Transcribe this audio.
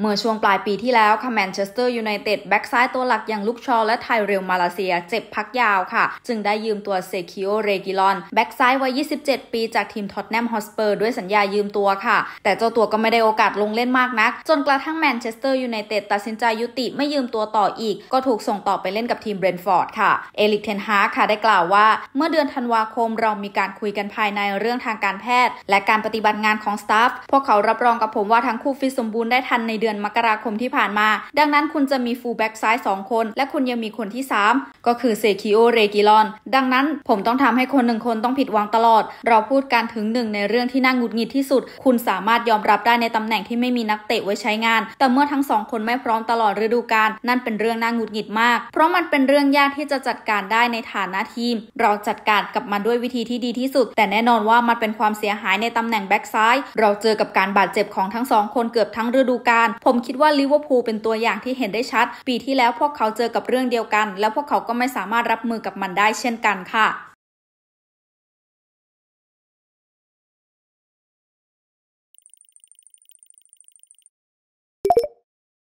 เมื่อช่วงปลายปีที่แล้วค่ะแมนเชสเตอร์ยูไนเต็ด แบ็กซ้ายตัวหลักอย่างลุกชอและไทเรลมาลาเซียเจ็บพักยาวค่ะ จึงได้ยืมตัวเซคิโอเรกิลอนแบ็กซ้ายวัย 27 ปีจากทีมท็อตแนมฮอสเปอร์ด้วยสัญญายืมตัวค่ะ แต่เจ้าตัวก็ไม่ได้โอกาสลงเล่นมากนัก จนกระทั่งแมนเชสเตอร์ยูไนเต็ด ตัดสินใจยุติไม่ยืมตัวต่ออีก ก็ถูกส่งต่อไปเล่นกับทีมเบรนฟอร์ดค่ะเอลิกเทนฮาค่ะได้กล่าวว่าเมื่อเดือนธันวาคมเรามีการคุยกันภายในเรื่องทางการแพทย์และการปฏิบัติงานของสตาฟพวกเขารับรองกับผมว่าทั้งคู่ฟิตสมบูรณ์ได้ทันในเดือนดือนมกราคมที่ผ่านมา ดังนั้นคุณจะมีฟูลแบ็กซ้าย2คน และคุณยังมีคนที่ 3 ก็คือเซคิโอ เรกิลอน ดังนั้นผมต้องทำให้คนหนึ่งคนต้องผิดหวังตลอด เราพูดการถึงหนึ่งในเรื่องที่น่าหงุดหงิดที่สุด คุณสามารถยอมรับได้ในตำแหน่งที่ไม่มีนักเตะไว้ใช้งาน แต่เมื่อทั้งสองคนไม่พร้อมตลอดฤดูกาลนั่นเป็นเรื่องน่าหงุดหงิดมาก เพราะมันเป็นเรื่องยากที่จะจัดการได้ในฐานะทีม เราจัดการกับมันด้วยวิธีที่ดีที่สุด แต่แน่นอนว่ามันเป็นความเสียหายในตำแหน่งแบ็กซ้ายเราเจอกับการบาดเจ็บของทั้งสองคนเกือบทั้งฤดูกาลผมคิดว่าลิเวอร์พูลเป็นตัวอย่างที่เห็นได้ชัด ปีที่แล้วพวกเขาเจอกับเรื่องเดียวกัน แล้วพวกเขาก็ไม่สามารถรับมือกับมันได้เช่นกันค่ะ